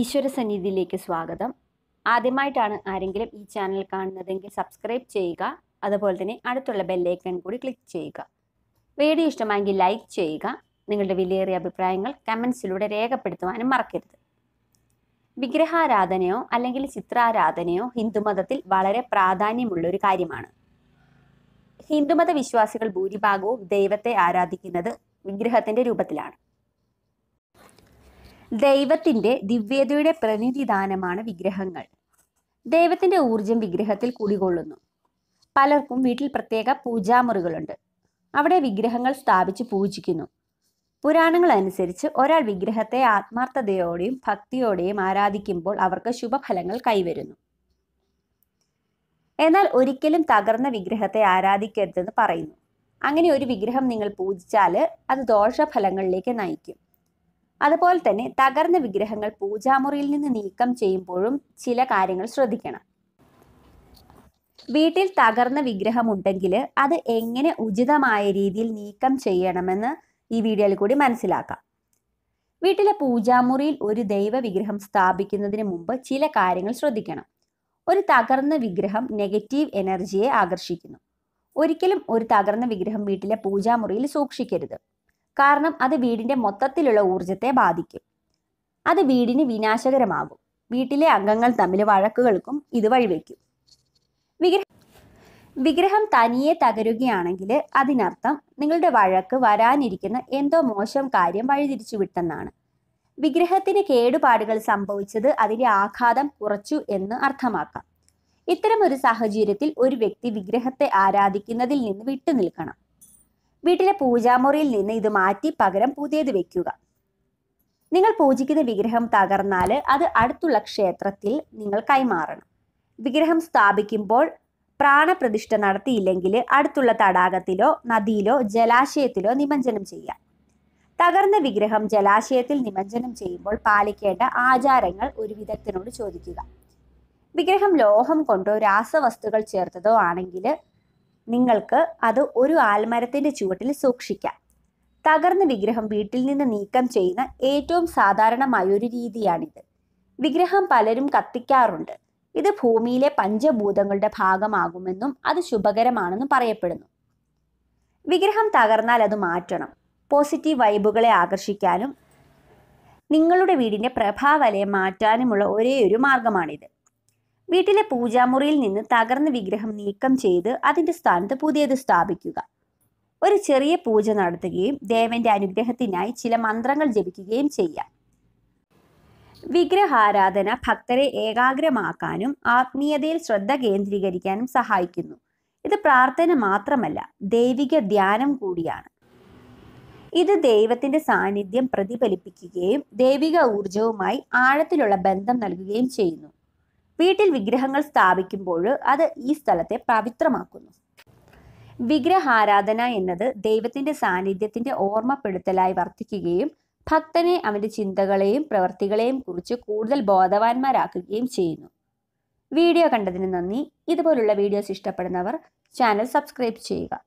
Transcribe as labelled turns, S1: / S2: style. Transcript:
S1: ഈശ്വര സന്നിധിയിലേക്ക് സ്വാഗതം ആദ്യമായിട്ടാണ് ആരെങ്കിലും ഈ ചാനൽ കാണുന്നതെങ്കിൽ സബ്സ്ക്രൈബ് ചെയ്യുക അതുപോലെ തന്നെ അടുത്തുള്ള ബെല്ലൈക്കൺ കൂടി ക്ലിക്ക് ചെയ്യുക വീഡിയോ ഇഷ്ടമായെങ്കിൽ ലൈക്ക് ചെയ്യുക നിങ്ങളുടെ വിലയേറിയ അഭിപ്രായങ്ങൾ കമൻസിലൂടെ രേഖപ്പെടുത്തുവാനും മറക്കരുത് വിഗ്രഹാരാധനയോ അല്ലെങ്കിൽ ചിത്രാരാധനയോ ഹിന്ദുമതത്തിൽ വളരെ പ്രാധാന്യമുള്ള ഒരു കാര്യമാണ് ഹിന്ദുമത വിശ്വാസികൾ ഭൂരിഭാഗവും ദൈവത്തെ ആരാധിക്കുന്നത് വിഗ്രഹത്തിന്റെ രൂപത്തിലാണ് ദൈവത്തിൻ്റെ ദിവ്യതയുടെ പ്രതിനിധിദാനമാണ് വിഗ്രഹങ്ങൾ ദൈവത്തിൻ്റെ ഊർജം വിഗ്രഹത്തിൽ കുടികൊള്ളുന്നു പലർക്കും വീട്ടിൽ പ്രത്യേക പൂജാമുറികളുണ്ട് അവിടെ വിഗ്രഹങ്ങൾ സ്ഥാപിച്ച് പൂജിക്കുന്നു പുരാണങ്ങൾ അനുസരിച്ച് ഒരാൾ വിഗ്രഹത്തെ ആത്മാർത്ഥതയോടെയും ഭക്തിയോടെയും ആരാധിക്കുമ്പോൾ അവർക്ക് ശുഭഫലങ്ങൾ കൈവരുന്നു എന്നാൽ ഒരിക്കലും തകർന്ന വിഗ്രഹത്തെ ആരാധിക്കരുതെന്ന് പറയുന്നു അങ്ങനെ ഒരു വിഗ്രഹം നിങ്ങൾ പൂജിച്ചാൽ അത് ദോഷഫലങ്ങളിലേക്ക് നയിക്കും അതുപോലെ തന്നെ തകർന്ന വിഗ്രഹങ്ങൾ പൂജാമുറിയിൽ നിന്ന് നീക്കം ചെയ്യുമ്പോഴും ചില കാര്യങ്ങൾ ശ്രദ്ധിക്കണം വീട്ടിൽ തകർന്ന വിഗ്രഹമുണ്ടെങ്കിൽ അത് എങ്ങനെ ഉചിതമായ രീതിയിൽ നീക്കം ചെയ്യണമെന്ന് ഈ വീഡിയോയിൽ കൂടി മനസ്സിലാക്കാം വീട്ടിലെ പൂജാമുറിയിൽ ഒരു ദൈവ വിഗ്രഹം സ്ഥാപിക്കുന്നതിന് മുമ്പ് ചില കാര്യങ്ങൾ ശ്രദ്ധിക്കണം ഒരു തകർന്ന വിഗ്രഹം നെഗറ്റീവ് എനർജിയെ ആകർഷിക്കുന്നു ഒരിക്കലും ഒരു തകർന്ന വിഗ്രഹം വീട്ടിലെ പൂജാമുറിയിൽ സൂക്ഷിക്കരുത് കാരണം അത് വീടിന്റെ മൊത്തത്തിലുള്ള ഊർജത്തെ ബാധിക്കും അത് വീടിന് വിനാശകരമാകും വീട്ടിലെ അംഗങ്ങൾ തമ്മിൽ വഴക്കുകൾക്കും ഇത് വഴിവെക്കും വിഗ്രഹ വിഗ്രഹം തനിയെ തകരുകയാണെങ്കിൽ അതിനർത്ഥം നിങ്ങളുടെ വഴക്ക് വരാനിരിക്കുന്ന എന്തോ മോശം കാര്യം വഴിതിരിച്ചു വിട്ടെന്നാണ് വിഗ്രഹത്തിന് കേടുപാടുകൾ സംഭവിച്ചത് അതിൻ്റെ ആഘാതം കുറച്ചു എന്ന് അർത്ഥമാക്കാം ഇത്തരമൊരു സാഹചര്യത്തിൽ ഒരു വ്യക്തി വിഗ്രഹത്തെ ആരാധിക്കുന്നതിൽ നിന്ന് വിട്ടുനിൽക്കണം വീട്ടിലെ പൂജാമുറിയിൽ നിന്ന് ഇത് മാറ്റി പകരം പുതിയത് വെക്കുക നിങ്ങൾ പൂജിക്കുന്ന വിഗ്രഹം തകർന്നാൽ അത് അടുത്തുള്ള ക്ഷേത്രത്തിൽ നിങ്ങൾ കൈമാറണം വിഗ്രഹം സ്ഥാപിക്കുമ്പോൾ പ്രാണപ്രതിഷ്ഠ നടത്തിയില്ലെങ്കിൽ അടുത്തുള്ള തടാകത്തിലോ നദിയിലോ ജലാശയത്തിലോ നിമജ്ജനം ചെയ്യാം തകർന്ന വിഗ്രഹം ജലാശയത്തിൽ നിമജ്ജനം ചെയ്യുമ്പോൾ പാലിക്കേണ്ട ആചാരങ്ങൾ ഒരു വിദഗ്ധനോട് ചോദിക്കുക വിഗ്രഹം ലോഹം കൊണ്ടോ രാസവസ്തുക്കൾ ചേർത്തതോ ആണെങ്കിൽ നിങ്ങൾക്ക് അത് ഒരു ആൽമരത്തിൻ്റെ ചുവട്ടിൽ സൂക്ഷിക്കാം തകർന്ന വിഗ്രഹം വീട്ടിൽ നിന്ന് നീക്കം ചെയ്യുന്ന ഏറ്റവും സാധാരണമായ ഒരു രീതിയാണിത് വിഗ്രഹം പലരും കത്തിക്കാറുണ്ട് ഇത് ഭൂമിയിലെ പഞ്ചഭൂതങ്ങളുടെ ഭാഗമാകുമെന്നും അത് ശുഭകരമാണെന്നും പറയപ്പെടുന്നു വിഗ്രഹം തകർന്നാൽ അത് മാറ്റണം പോസിറ്റീവ് വൈബുകളെ ആകർഷിക്കാനും നിങ്ങളുടെ വീടിൻ്റെ പ്രഭാവലയം മാറ്റാനുമുള്ള ഒരേയൊരു മാർഗമാണിത് വീട്ടിലെ പൂജാമുറിയിൽ നിന്ന് തകർന്ന വിഗ്രഹം നീക്കം ചെയ്ത് അതിൻ്റെ സ്ഥാനത്ത് പുതിയത് സ്ഥാപിക്കുക ഒരു ചെറിയ പൂജ നടത്തുകയും ദേവന്റെ അനുഗ്രഹത്തിനായി ചില മന്ത്രങ്ങൾ ജപിക്കുകയും ചെയ്യാം വിഗ്രഹാരാധന ഭക്തരെ ഏകാഗ്രമാക്കാനും ആത്മീയതയിൽ ശ്രദ്ധ കേന്ദ്രീകരിക്കാനും സഹായിക്കുന്നു ഇത് പ്രാർത്ഥന മാത്രമല്ല ദൈവിക ധ്യാനം കൂടിയാണ് ഇത് ദൈവത്തിന്റെ സാന്നിധ്യം പ്രതിഫലിപ്പിക്കുകയും ദൈവിക ഊർജവുമായി ആഴത്തിലുള്ള ബന്ധം നൽകുകയും ചെയ്യുന്നു വീട്ടിൽ വിഗ്രഹങ്ങൾ സ്ഥാപിക്കുമ്പോൾ അത് ഈ സ്ഥലത്തെ പവിത്രമാക്കുന്നു വിഗ്രഹാരാധന എന്നത് ദൈവത്തിന്റെ സാന്നിധ്യത്തിന്റെ ഓർമ്മപ്പെടുത്തലായി വർത്തിക്കുകയും ഭക്തനെ അവന്റെ ചിന്തകളെയും പ്രവൃത്തികളെയും കുറിച്ച് കൂടുതൽ ബോധവാന്മാരാക്കുകയും ചെയ്യുന്നു വീഡിയോ കണ്ടതിന് നന്ദി ഇതുപോലുള്ള വീഡിയോസ് ഇഷ്ടപ്പെടുന്നവർ ചാനൽ സബ്സ്ക്രൈബ് ചെയ്യുക